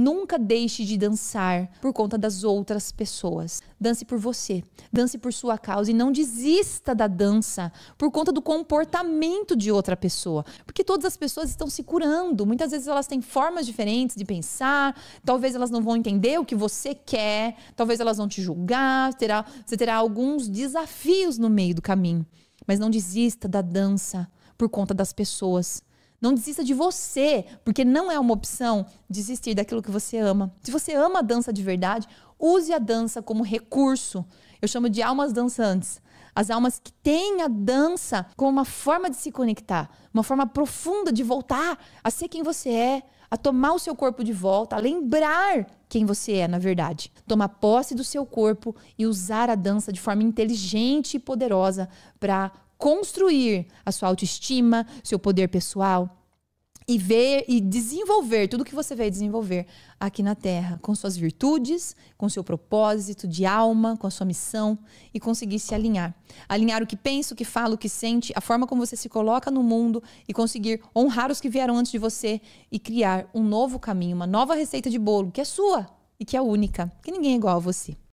Nunca deixe de dançar por conta das outras pessoas. Dance por você, dance por sua causa e não desista da dança por conta do comportamento de outra pessoa. Porque todas as pessoas estão se curando. Muitas vezes elas têm formas diferentes de pensar, talvez elas não vão entender o que você quer, talvez elas vão te julgar, terá, você terá alguns desafios no meio do caminho. Mas não desista da dança por conta das pessoas. Não desista de você, porque não é uma opção desistir daquilo que você ama. Se você ama a dança de verdade, use a dança como recurso. Eu chamo de almas dançantes. As almas que têm a dança como uma forma de se conectar, uma forma profunda de voltar a ser quem você é, a tomar o seu corpo de volta, a lembrar quem você é, na verdade. Tomar posse do seu corpo e usar a dança de forma inteligente e poderosa para construir a sua autoestima, seu poder pessoal e ver e desenvolver tudo que você vai desenvolver aqui na Terra, com suas virtudes, com seu propósito de alma, com a sua missão e conseguir se alinhar. Alinhar o que pensa, o que fala, o que sente, a forma como você se coloca no mundo e conseguir honrar os que vieram antes de você e criar um novo caminho, uma nova receita de bolo que é sua e que é única, que ninguém é igual a você.